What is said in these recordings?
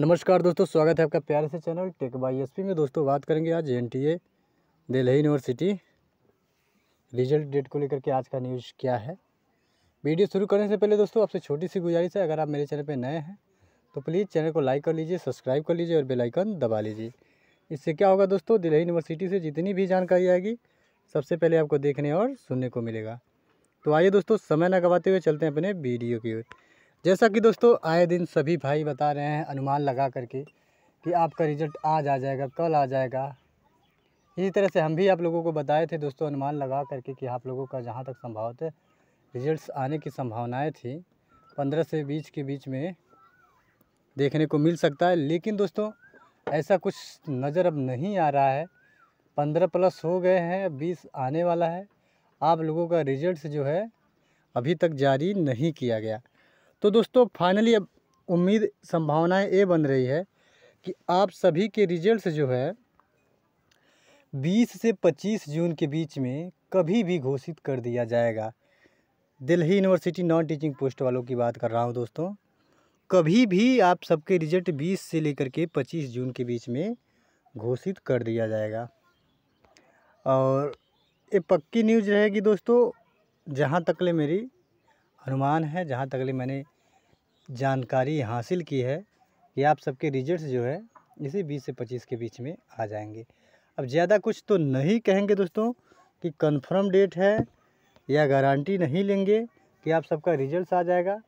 नमस्कार दोस्तों स्वागत है आपका प्यारे से चैनल टेक बाई एस में दोस्तों बात करेंगे आज N T A Delhi university result date को लेकर के आज का न्यूज़ क्या है वीडियो शुरू करने से पहले दोस्तों आपसे छोटी सी गुजारिश है अगर आप मेरे चैनल पर नए हैं तो प्लीज़ चैनल को लाइक कर लीजिए सब्सक्राइब कर लीजिए और बेलाइकन दबा लीजिए इससे क्या होगा दोस्तों दिल्ली यूनिवर्सिटी से जितनी भी जानकारी आएगी सबसे पहले आपको देखने और सुनने को मिलेगा तो आइए दोस्तों समय न गवाते हुए चलते हैं अपने वीडियो की ओर जैसा कि दोस्तों आए दिन सभी भाई बता रहे हैं अनुमान लगा करके कि आपका रिजल्ट आज आ जाएगा कल आ जाएगा इसी तरह से हम भी आप लोगों को बताए थे दोस्तों अनुमान लगा करके कि आप लोगों का जहाँ तक संभावत रिजल्ट्स आने की संभावनाएँ थी पंद्रह से बीस के बीच में देखने को मिल सकता है लेकिन दोस्तों ऐसा कुछ नज़र अब नहीं आ रहा है पंद्रह प्लस हो गए हैं बीस आने वाला है आप लोगों का रिजल्ट जो है अभी तक जारी नहीं किया गया तो दोस्तों फाइनली अब उम्मीद संभावनाएं ये बन रही है कि आप सभी के रिजल्ट्स जो है 20 से 25 जून के बीच में कभी भी घोषित कर दिया जाएगा Delhi university non teaching post वालों की बात कर रहा हूँ दोस्तों कभी भी आप सबके रिजल्ट 20 से लेकर के 25 जून के बीच में घोषित कर दिया जाएगा और ये पक्की न्यूज रहेगी दोस्तों जहाँ तक ले मेरी अनुमान है जहाँ तक ले मैंने जानकारी हासिल की है कि आप सबके रिजल्ट्स जो है इसी बीस से पच्चीस के बीच में आ जाएंगे अब ज़्यादा कुछ तो नहीं कहेंगे दोस्तों कि कन्फर्म डेट है या गारंटी नहीं लेंगे कि आप सबका रिजल्ट आ जाएगा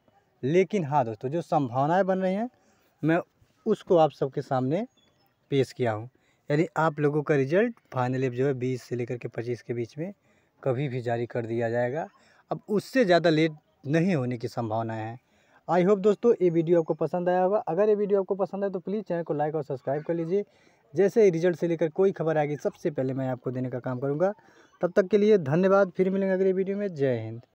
लेकिन हाँ दोस्तों जो संभावनाएं बन रही हैं मैं उसको आप सबके सामने पेश किया हूँ यानी आप लोगों का रिजल्ट फाइनली जो है बीस से लेकर के पच्चीस के बीच में कभी भी जारी कर दिया जाएगा अब उससे ज़्यादा लेट नहीं होने की संभावनाएँ हैं आई होप दोस्तों ये वीडियो आपको पसंद आया होगा अगर ये वीडियो आपको पसंद आए तो प्लीज़ चैनल को लाइक और सब्सक्राइब कर लीजिए जैसे ही रिजल्ट से लेकर कोई खबर आएगी सबसे पहले मैं आपको देने का काम करूँगा तब तक के लिए धन्यवाद फिर मिलेंगे अगले वीडियो में जय हिंद